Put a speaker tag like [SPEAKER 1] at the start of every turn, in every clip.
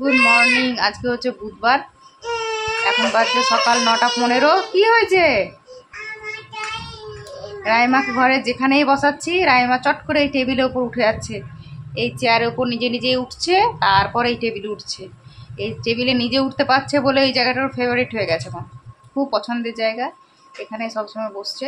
[SPEAKER 1] Good morning আজকে হচ্ছে বুধবার এখন বাজছে সকাল নটা পনেরো কি হয়েছে রায়মাকে ঘরে যেখানেই বসাচ্ছি রায়মা চট করে এই টেবিলের ওপর উঠে যাচ্ছে এই চেয়ারের ওপর নিজে নিজেই উঠছে তারপর এই টেবিলে উঠছে এই টেবিলে নিজে উঠতে পারছে বলে এই জায়গাটার ফেভারিট হয়ে গেছে এখন খুব পছন্দের জায়গা এখানে সবসময় বসছে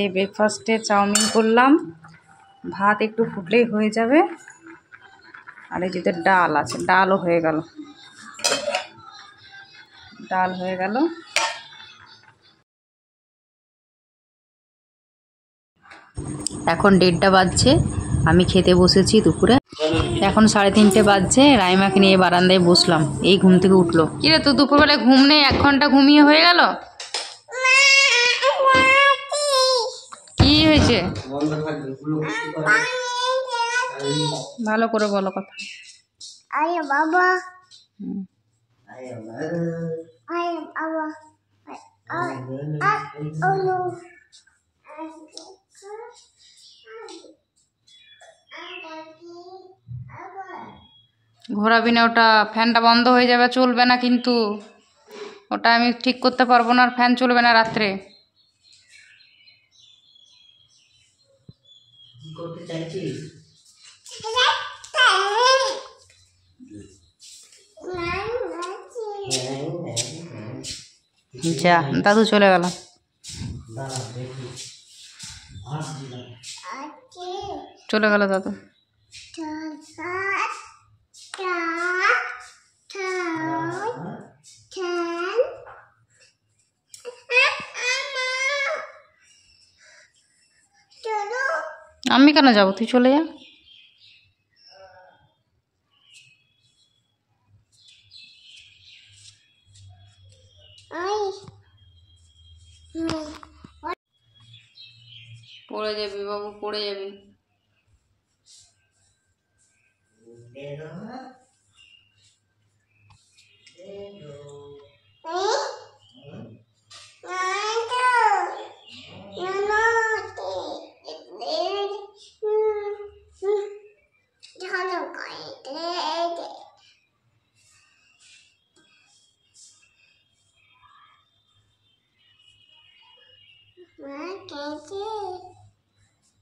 [SPEAKER 1] এই ব্রেকফাস্টে চাউমিন করলাম ভাত একটু ফুটলেই হয়ে যাবে আর এই যেতে ডাল আছে ডালও হয়ে গেল ডাল হয়ে গেল এখন দেড়টা বাজছে আমি খেতে বসেছি দুপুরে এখন সাড়ে তিনটে বাজছে রাইমাকে নিয়ে বারান্দায় বসলাম এই ঘুম থেকে উঠলো কিরে তো দুপুরবেলায় ঘুম নেই এক ঘন্টা ঘুমিয়ে হয়ে গেল কিসে ভালো করে বলো কথা আয় বাবা ঘোরাবি না ওটা ফ্যানটা বন্ধ হয়ে যাবে চলবে না কিন্তু ওটা আমি ঠিক করতে পারবো না আর ফ্যান চলবে না রাত্রে করতে চাইছিস যা দাদু চলে গেল চলে গেল দাদু কেন যাব তুই চলে যা পড়ে যাবি বাবু পড়ে যাবি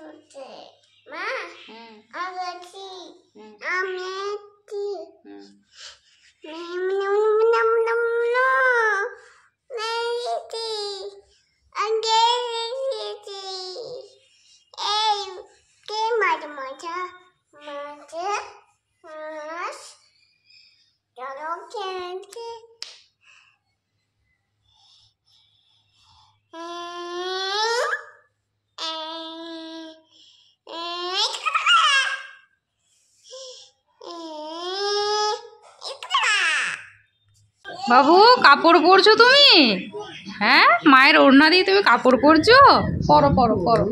[SPEAKER 1] Okay. বাবু কাপড় পরছো তুমি হ্যাঁ মায়ের ওড়না দিয়ে তুমি কাপড় পরছো পরো পরো পরো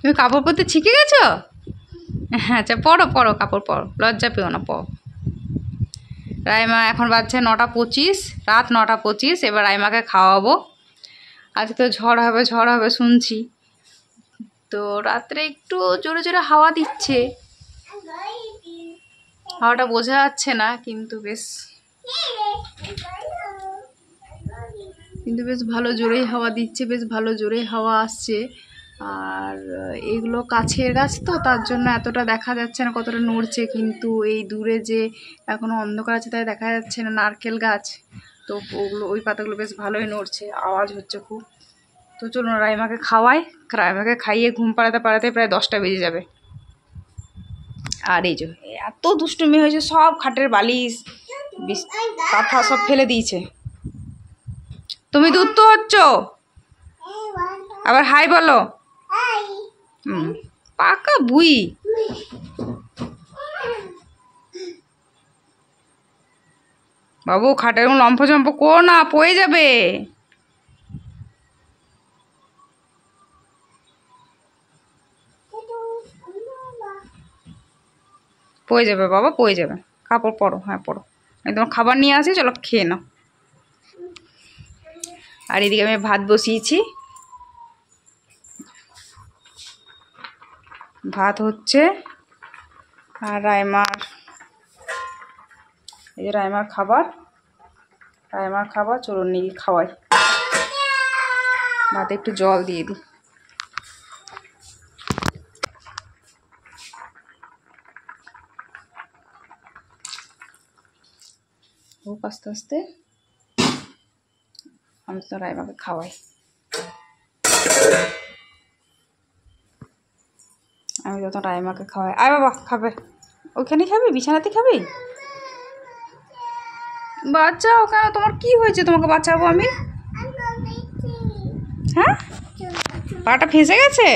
[SPEAKER 1] তুমি কাপড় পরতে ছিঁকে গেছো আচ্ছা পরো পরো কাপড় পরো লজ্জা পেও না পরো রাইমা এখন বাচ্চা নটা পঁচিশ রাত নটা পঁচিশ এবার রাইমাকে খাওয়াবো আজকে তো ঝড় হবে ঝড় হবে শুনছি তো রাত্রে একটু জোরে জোরে হাওয়া দিচ্ছে হাওয়াটা বোঝা যাচ্ছে না কিন্তু বেশ কিন্তু বেশ ভালো জোরেই হাওয়া দিচ্ছে বেশ ভালো জোরে হাওয়া আসছে আর এগুলো কাছের গাছ তো তার জন্য এতটা দেখা যাচ্ছে না কতটা নড়ছে কিন্তু এই দূরে যে এখনও অন্ধকার আছে তাই দেখা যাচ্ছে না নারকেল গাছ তো ওগুলো ওই পাতাগুলো বেশ ভালোই নড়ছে আওয়াজ হচ্ছে খুব তো চলুন রাইমাকে খাওয়াই রাইমাকে খাইয়ে ঘুম পাড়াতে পাড়াতে প্রায় দশটা বেজে যাবে আর এই যে এত দুষ্টুমি হয়েছে সব খাটের বালিশ কাঁথা সব ফেলে দিয়েছে তুমি দুধ তো হচ্ছ আবার হাই বলো পাকা বুই বাবু খাটের লম্ফ চম্প কো না পয়ে যাবে পয়ে যাবে বাবা পয়ে যাবে কাপড় পরো হ্যাঁ পরো আমি তোমার খাবার নিয়ে আসি চলো খেয়ে নাও আর এদিকে আমি ভাত বসিয়েছি ভাত হচ্ছে আর রায়মার এই যে রায়মার খাবার রায়মার খাবার চলুন নিয়ে খাওয়াই ভাতে একটু জল দিয়ে দিই খুব আস্তে আস্তে আমি তো রায়বাকে খাওয়াই আমি যত রাইমাকে খাওয়াই আয় বাবা খাবে ওখানে খাবি বিছানাতে খাবি বাচ্চা ওখানে তোমার কি হয়েছে তোমাকে বাঁচাবো আমি হ্যাঁ পাটা ফেঁসে গেছে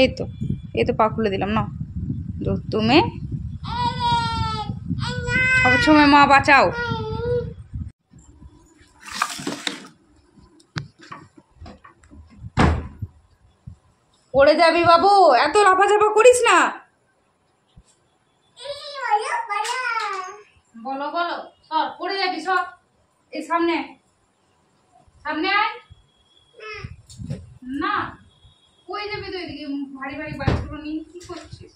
[SPEAKER 1] এই তো এই তো পা খুলে দিলাম না তুমি সবসময় মা বাঁচাও পড়ে যাবি বাবু এত লাফা লাফাঝাপা করিস না বলো বলো সর পড়ে যাবি সর এই সামনে সামনে আয় না কই যাবি তো এদিকে ভারী ভারী বাচ্চাগুলো নিয়ে কি করছিস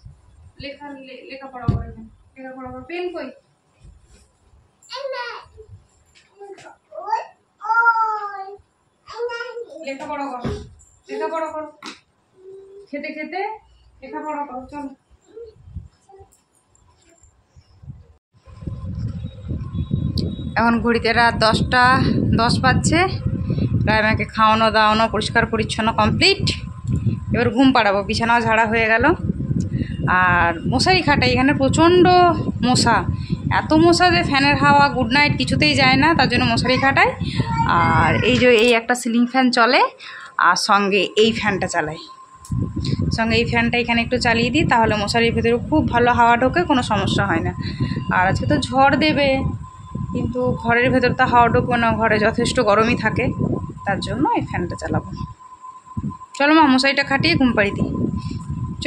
[SPEAKER 1] লেখা লেখাপড়া করে লেখাপড়া পেন কই লেখাপড়া করো লেখাপড়া কর খেতে খেতে লেখাপড়া কর চল এখন ঘড়িতে রাত দশটা দশ বাজছে গায়ে খাওয়ানো দাওয়ানো পরিষ্কার পরিচ্ছন্ন কমপ্লিট এবার ঘুম পাড়াবো বিছানাও ঝাড়া হয়ে গেল আর মশারি খাটা এখানে প্রচণ্ড মশা এত মশা যে ফ্যানের হাওয়া গুড নাইট কিছুতেই যায় না তার জন্য মশারি খাটাই আর এই যে এই একটা সিলিং ফ্যান চলে আর সঙ্গে এই ফ্যানটা চালাই সঙ্গে এই ফ্যানটা এখানে একটু চালিয়ে দিই তাহলে মশারির ভেতরে খুব ভালো হাওয়া ঢোকে কোনো সমস্যা হয় না আর আজকে তো ঝড় দেবে কিন্তু ঘরের ভেতর তো হাওয়া ঢুকবে না ঘরে যথেষ্ট গরমই থাকে তার জন্য এই ফ্যানটা চালাবো চলো মা মশারিটা খাটিয়ে ঘুম পাড়ি দিই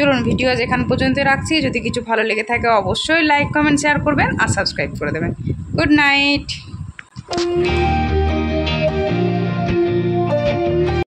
[SPEAKER 1] চলুন ভিডিও যেখান পর্যন্ত রাখছি যদি কিছু ভালো লেগে থাকে অবশ্যই লাইক কমেন্ট শেয়ার করবেন আর সাবস্ক্রাইব করে দেবেন গুড নাইট